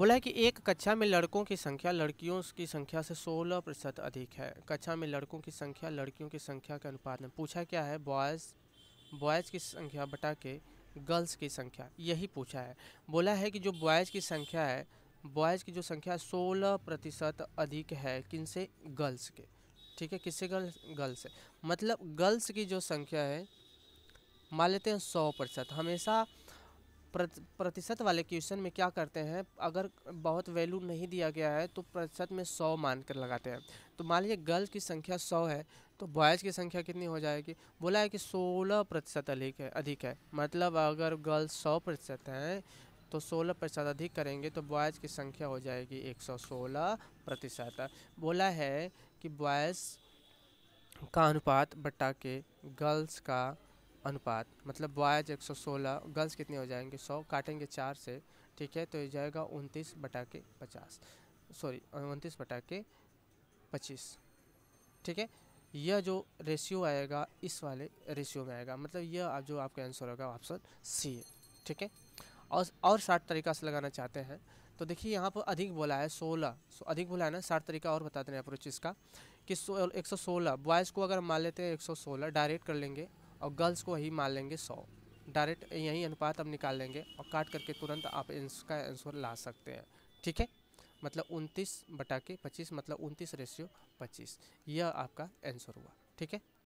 बोला है कि एक कक्षा में लड़कों की संख्या लड़कियों की संख्या से 16 प्रतिशत अधिक है कक्षा में लड़कों की संख्या लड़कियों की संख्या के अनुपात में पूछा क्या है बॉयज़ बॉयज़ की संख्या बटा के गर्ल्स की संख्या यही पूछा है बोला है कि जो बॉयज़ की संख्या है बॉयज़ की जो संख्या सोलह प्रतिशत अधिक है किनसे गर्ल्स के ठीक है किससे गर्ल्स गर्ल्स है मतलब गर्ल्स की जो संख्या है मान लेते हैं सौ प्रतिशत हमेशा प्रतिशत वाले क्वेश्चन में क्या करते हैं अगर बहुत वैल्यू नहीं दिया गया है तो प्रतिशत में सौ मान कर लगाते हैं तो मान लीजिए गर्ल्स की संख्या सौ है तो बॉयज़ की संख्या कितनी हो जाएगी बोला है कि सोलह प्रतिशत अधिक है अधिक है मतलब अगर गर्ल्स सौ प्रतिशत हैं तो सोलह प्रतिशत अधिक करेंगे तो बॉयज़ की संख्या हो जाएगी एक सौ सोलह प्रतिशत बोला है कि बॉयज़ का अनुपात बटा के गर्ल्स का अनुपात मतलब बॉयज़ 116 गर्ल्स कितने हो जाएंगे 100 काटेंगे चार से ठीक है तो ये जाएगा उनतीस बटा के पचास सॉरी उनतीस बटा के पच्चीस ठीक है यह जो रेशियो आएगा इस वाले रेशियो में आएगा मतलब यह आप जो आपका आंसर होगा ऑप्शन सी है ठीक है और और साठ तरीका से लगाना चाहते हैं तो देखिए यहाँ पर अधिक बोला है सोलह सो अधिक बोला है ना साठ तरीका और बताते हैं अप्रोच इसका कि एक सौ सोलह बॉयज़ को अगर मान लेते हैं एक सौ सोलह डायरेक्ट कर लेंगे और गर्ल्स को ही मान लेंगे सौ डायरेक्ट यही अनुपात हम निकाल लेंगे और काट करके तुरंत आप इसका आंसर ला सकते हैं ठीक है मतलब उनतीस बटा के पच्चीस मतलब उनतीस रेशियो पच्चीस यह आपका आंसर हुआ ठीक है